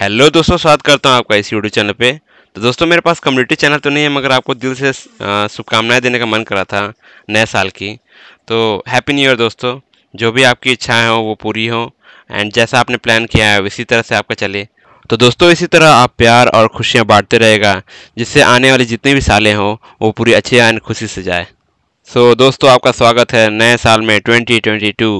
hello दोस्तों स्वागत करता हूँ आपका इस यूट्यूब चैनल पे तो दोस्तों मेरे पास कम्युनिटी चैनल तो नहीं है मगर आपको दिल से शुभकामनाएं देने का मन करा था नए साल की तो हैप्पी न्यू ईयर दोस्तों जो भी आपकी इच्छाएं हो वो पूरी हो एंड जैसा आपने प्लान किया है इसी तरह से आपका चले तो दोस्तों इसी तरह आप प्यार और खुशियाँ बांटते रहेगा जिससे आने वाले जितने भी सालें हों वो पूरी अच्छी एंड खुशी से जाए सो दोस्तों आपका स्वागत है नए साल में ट्वेंटी